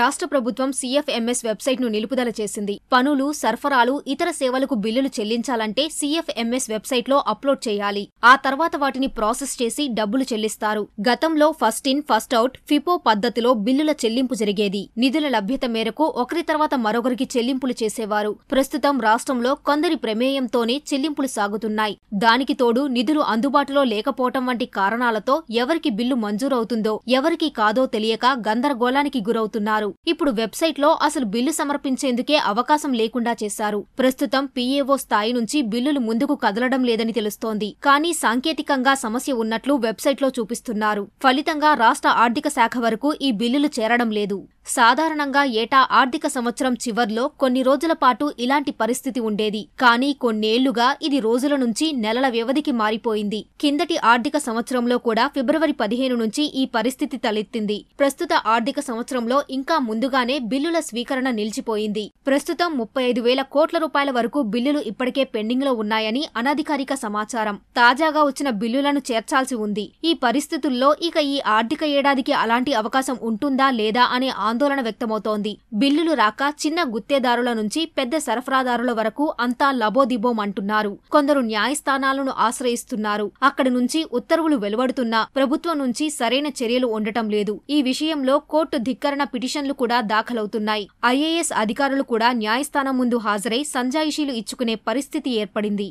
రాష్ట్ర ప్రభుత్వం సీఎఫ్ఎంఎస్ వెబ్సైట్ను నిలుపుదల చేసింది పనులు సరఫరాలు ఇతర సేవలకు బిల్లులు చెల్లించాలంటే సీఎఫ్ఎంఎస్ వెబ్సైట్లో అప్లోడ్ చేయాలి ఆ తర్వాత వాటిని ప్రాసెస్ చేసి డబ్బులు చెల్లిస్తారు గతంలో first in first out FIFO పద్ధతిలో బిల్లుల చెల్లింపు జరిగేది నిధుల లభ్యత మేరకు ఒకరి తర్వాత మరొకరికి చెల్లింపులు చేసేవారు ప్రస్తుతం రాష్ట్రంలో కొందరి ప్రమేయంతోనే చెల్లింపులు సాగుతున్నాయి దానికి తోడు నిధులు అందుబాటులో లేకపోవటం వంటి కారణాలతో ఎవరికి బిల్లు మంజూరవుతుందో ఎవరికి కాదో తెలియక గందరగోళానికి గురవుతున్నారు చేస్తున్నారు ఇప్పుడు లో అసలు బిల్లు సమర్పించేందుకే అవకాశం లేకుండా చేశారు ప్రస్తుతం పీఏఓ స్థాయి నుంచి బిల్లులు ముందుకు కదలడం లేదని తెలుస్తోంది కానీ సాంకేతికంగా సమస్య ఉన్నట్లు వెబ్సైట్లో చూపిస్తున్నారు ఫలితంగా రాష్ట్ర ఆర్థిక శాఖ వరకు ఈ బిల్లులు చేరడం లేదు సాధారణంగా ఏటా ఆర్థిక సంవత్సరం చివర్లో కొన్ని రోజుల పాటు ఇలాంటి పరిస్థితి ఉండేది కానీ కొన్నేళ్లుగా ఇది రోజుల నుంచి నెలల వ్యవధికి మారిపోయింది కిందటి ఆర్థిక సంవత్సరంలో కూడా ఫిబ్రవరి పదిహేను నుంచి ఈ పరిస్థితి తలెత్తింది ప్రస్తుత ఆర్థిక సంవత్సరంలో ఇంకా ఇంకా ముందుగానే బిల్లుల స్వీకరణ నిలిచిపోయింది ప్రస్తుతం ముప్పై ఐదు వేల కోట్ల రూపాయల వరకు బిల్లులు ఇప్పటికే పెండింగ్లో ఉన్నాయని అనధికారిక సమాచారం తాజాగా వచ్చిన బిల్లులను చేర్చాల్సి ఉంది ఈ పరిస్థితుల్లో ఇక ఈ ఆర్థిక ఏడాదికి అలాంటి అవకాశం ఉంటుందా లేదా అనే ఆందోళన వ్యక్తమవుతోంది బిల్లులు రాక చిన్న గుత్తేదారుల నుంచి పెద్ద సరఫరాదారుల వరకు అంతా లబోదిబోం అంటున్నారు కొందరు న్యాయస్థానాలను ఆశ్రయిస్తున్నారు అక్కడి నుంచి ఉత్తర్వులు వెలువడుతున్నా ప్రభుత్వం నుంచి సరైన చర్యలు ఉండటం లేదు ఈ విషయంలో కోర్టు ధిక్కరణ పిటిషన్ పిటిషన్లు కూడా దాఖలవుతున్నాయి ఐఏఎస్ అధికారులు కూడా న్యాయస్థానం ముందు హాజరై సంజాయిషీలు ఇచ్చుకునే పరిస్థితి ఏర్పడింది